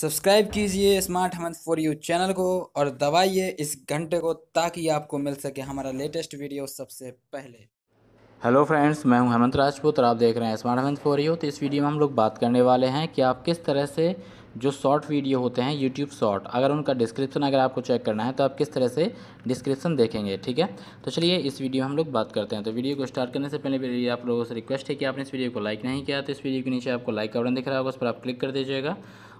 subscribe कीजिए smart Hemant for you channel को और दबाइए इस घंटे को ताकि आपको मिल सके हमारा लेटेस्ट वीडियो सबसे पहले हेलो फ्रेंड्स मैं हूं हेमंत राजपूत और आप देख रहे हैं स्मार्ट हेमंत फॉर यू तो इस वीडियो में हम लोग बात करने वाले हैं कि आप किस तरह से जो शॉर्ट वीडियो होते हैं यूट्यूब शॉर्ट अगर उनका डिस्क्रिप्शन अगर आपको चेक करना है तो आप किस तरह से डिस्क्रिप्शन देखेंगे ठीक है तो चलिए इस वीडियो हम लोग बात करते हैं तो वीडियो को स्टार्ट करने से पहले मेरी आप लोगों से रिक्वेस्ट है कि आपने इस वीडियो को लाइक नहीं किया तो इस वीडियो के नीचे आपको लाइक का बटन दिख रहा होगा उस पर आप क्लिक कर दीजिएगा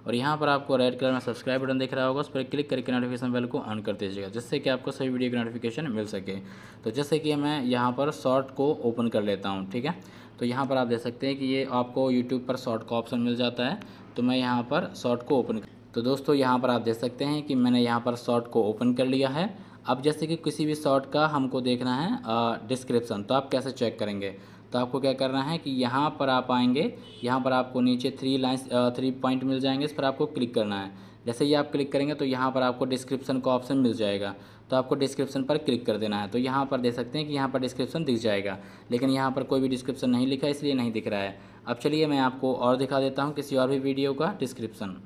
और यहाँ पर आपको रेड कलर में सब्सक्राइब बटन दिख रहा होगा उस पर क्लिक करके नोटिफिकेशन बेल को ऑन कर दीजिएगा जिससे कि आपको सभी वीडियो की नोटिफिकेशन मिल सके तो जैसे कि मैं यहाँ पर शॉर्ट को ओपन कर लेता हूँ ठीक है तो यहाँ पर आप देख सकते हैं कि ये आपको यूट्यूब पर शॉर्ट का ऑप्शन मिल जाता है तो मैं यहाँ पर शॉर्ट को ओपन तो दोस्तों यहाँ पर आप देख सकते हैं कि मैंने यहाँ पर शॉर्ट को ओपन कर लिया है अब जैसे कि किसी भी शॉर्ट का हमको देखना है डिस्क्रिप्सन तो आप कैसे चेक करेंगे तो आपको क्या करना है कि यहाँ पर आप आएंगे यहाँ पर आपको नीचे थ्री लाइन्स थ्री पॉइंट मिल जाएंगे इस पर आपको क्लिक करना है जैसे ही आप क्लिक करेंगे तो यहाँ पर आपको डिस्क्रिप्शन का ऑप्शन मिल जाएगा तो आपको डिस्क्रिप्शन पर क्लिक कर देना है तो यहाँ पर देख सकते हैं कि यहाँ पर डिस्क्रिप्शन दिख जाएगा लेकिन यहाँ पर कोई भी डिस्क्रिप्शन नहीं लिखा इसलिए नहीं दिख रहा है अब चलिए मैं आपको और दिखा देता हूँ किसी और भी वीडियो का डिस्क्रिप्शन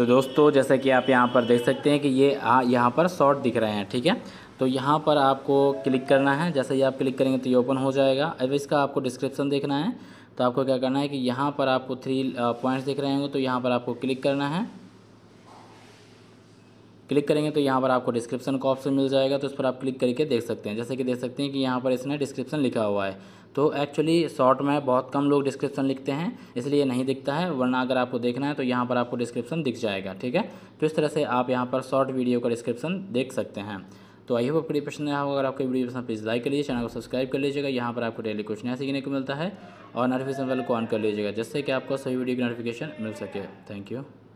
तो दोस्तों जैसे कि आप यहाँ पर देख सकते हैं कि ये यहाँ पर शॉर्ट दिख रहे हैं ठीक है तो यहाँ पर आपको क्लिक करना है जैसे ही आप क्लिक करेंगे तो ये ओपन हो जाएगा अब इसका आपको डिस्क्रिप्शन देखना है तो आपको क्या करना है कि यहाँ पर आपको थ्री पॉइंट्स दिख रहे होंगे तो यहाँ पर आपको क्लिक करना है क्लिक करेंगे तो यहाँ पर आपको डिस्क्रिप्शन का ऑप्शन मिल जाएगा तो इस पर आप क्लिक करके देख सकते हैं जैसे कि देख सकते हैं कि यहाँ पर इसने डिस्क्रिप्शन लिखा हुआ है तो एक्चुअली शॉर्ट में बहुत कम लोग डिस्क्रिप्शन लिखते हैं इसलिए नहीं दिखता है वरना अगर आपको देखना है तो यहाँ पर आपको डिस्क्रिप्शन दिख जाएगा ठीक है तो इस तरह से आप यहाँ पर शॉर्ट वीडियो का डिस्क्रिप्शन देख सकते हैं तो आई होप आपको पसंद आया होगा अगर आपको वीडियो पसंद प्लीज़ लाइक कर लीजिए चैनल को सब्सक्राइब कर लीजिएगा यहाँ पर आपको डेली कुछ नया सीखने को मिलता है और नोटिफिकेशन बेल को ऑन कर लीजिएगा जिससे कि आपको सही वीडियो की नोटिफिकेशन मिल सके थैंक यू